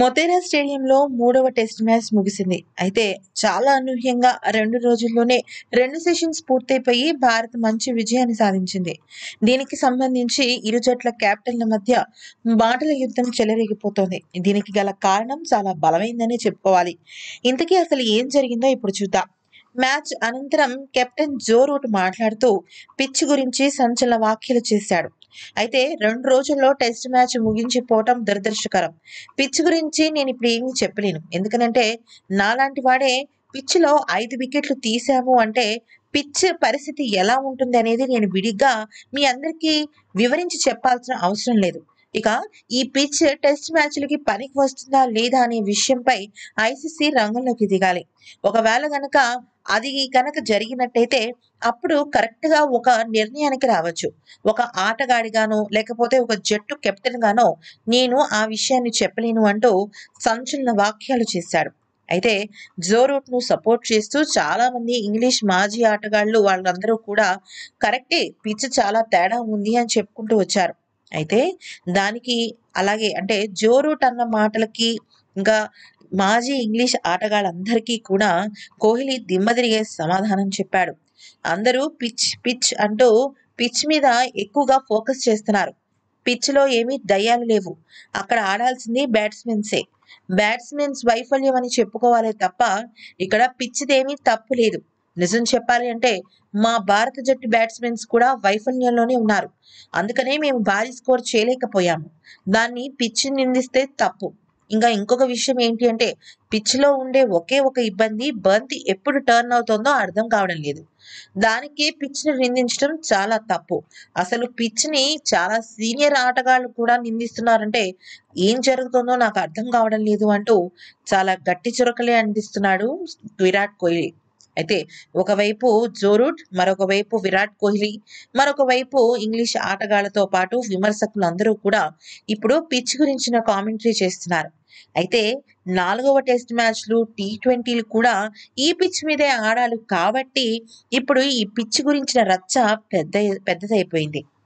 మొతేరా స్టేడియంలో మూడవ test match ముగిసింది అయితే చాలా అనూహ్యంగా రెండు రోజుల్లోనే రెండు సెషన్స్ పూర్తయిపోయి భారత్ మంచి విజయాన్ని సాధించింది దీనికి సంబంధించి ఇరు జట్ల క్యాప్టెన్ల మధ్య మాటల యుద్ధం చెలరేగిపోతోంది దీనికి గల కారణం చాలా బలమైందని చెప్పుకోవాలి ఇంతకీ అసలు ఏం జరిగిందో ఇప్పుడు చూద్దాం మ్యాచ్ అనంతరం కెప్టెన్ జో రూట్ మాట్లాడుతూ పిచ్ గురించి సంచలన వ్యాఖ్యలు చేశాడు అయితే రెండు రోజుల్లో టెస్ట్ మ్యాచ్ ముగించిపోవటం దురదృష్టకరం పిచ్ గురించి నేను ఇప్పుడు ఏమీ చెప్పలేను ఎందుకనంటే నాలాంటి వాడే పిచ్లో ఐదు వికెట్లు తీసాము అంటే పిచ్ పరిస్థితి ఎలా ఉంటుంది అనేది నేను విడిగా మీ అందరికీ వివరించి చెప్పాల్సిన అవసరం లేదు ఇక ఈ పిచ్ టెస్ట్ మ్యాచ్లకి పనికి వస్తుందా లేదా అనే విషయంపై ఐసీసీ రంగంలోకి దిగాలి ఒకవేళ గనక అది కనుక జరిగినట్టయితే అప్పుడు కరెక్ట్ గా ఒక నిర్ణయానికి రావచ్చు ఒక ఆటగాడిగానో లేకపోతే ఒక జట్టు కెప్టెన్గానో నేను ఆ విషయాన్ని చెప్పలేను అంటూ సంచలన వాక్యాలు చేశాడు అయితే జో రూట్ను సపోర్ట్ చేస్తూ చాలామంది ఇంగ్లీష్ మాజీ ఆటగాళ్ళు వాళ్ళందరూ కూడా కరెక్టే పిచ్ చాలా తేడా ఉంది అని చెప్పుకుంటూ వచ్చారు అయితే దానికి అలాగే అంటే జోరు అన్న మాటలకి ఇంకా మాజీ ఇంగ్లీష్ ఆటగాళ్ళందరికీ కూడా కోహ్లీ దిమ్మదిరిగే సమాధానం చెప్పాడు అందరూ పిచ్ పిచ్ అంటూ పిచ్ మీద ఎక్కువగా ఫోకస్ చేస్తున్నారు పిచ్లో ఏమీ దయ్యాలు లేవు అక్కడ ఆడాల్సింది బ్యాట్స్మెన్సే బ్యాట్స్మెన్స్ వైఫల్యం అని చెప్పుకోవాలి తప్ప ఇక్కడ పిచ్దేమీ తప్పు లేదు నిజం చెప్పాలి అంటే మా భారత జట్టు బ్యాట్స్మెన్స్ కూడా వైఫల్యంలోనే ఉన్నారు అందుకనే మేము భారీ స్కోర్ చేయలేకపోయాము దాన్ని పిచ్ నిందిస్తే తప్పు ఇంకా ఇంకొక విషయం ఏంటి అంటే పిచ్లో ఉండే ఒకే ఒక ఇబ్బంది బంతి ఎప్పుడు టర్న్ అవుతుందో అర్థం కావడం లేదు దానికి పిచ్ని నిందించడం చాలా తప్పు అసలు పిచ్ని చాలా సీనియర్ ఆటగాళ్ళు కూడా నిందిస్తున్నారంటే ఏం జరుగుతుందో నాకు అర్థం కావడం లేదు అంటూ చాలా గట్టి చురకలే అందిస్తున్నాడు విరాట్ కోహ్లీ అయితే ఒకవైపు జోరూట్ మరొక వైపు విరాట్ కోహ్లీ మరొక వైపు ఇంగ్లీష్ ఆటగాళ్లతో పాటు విమర్శకులు అందరూ కూడా ఇప్పుడు పిచ్ గురించిన కామెంటరీ చేస్తున్నారు అయితే నాలుగవ టెస్ట్ మ్యాచ్లు టీ ట్వంటీలు కూడా ఈ పిచ్ మీదే ఆడాలి కాబట్టి ఇప్పుడు ఈ పిచ్ గురించిన రచ్చ పెద్ద పెద్దదైపోయింది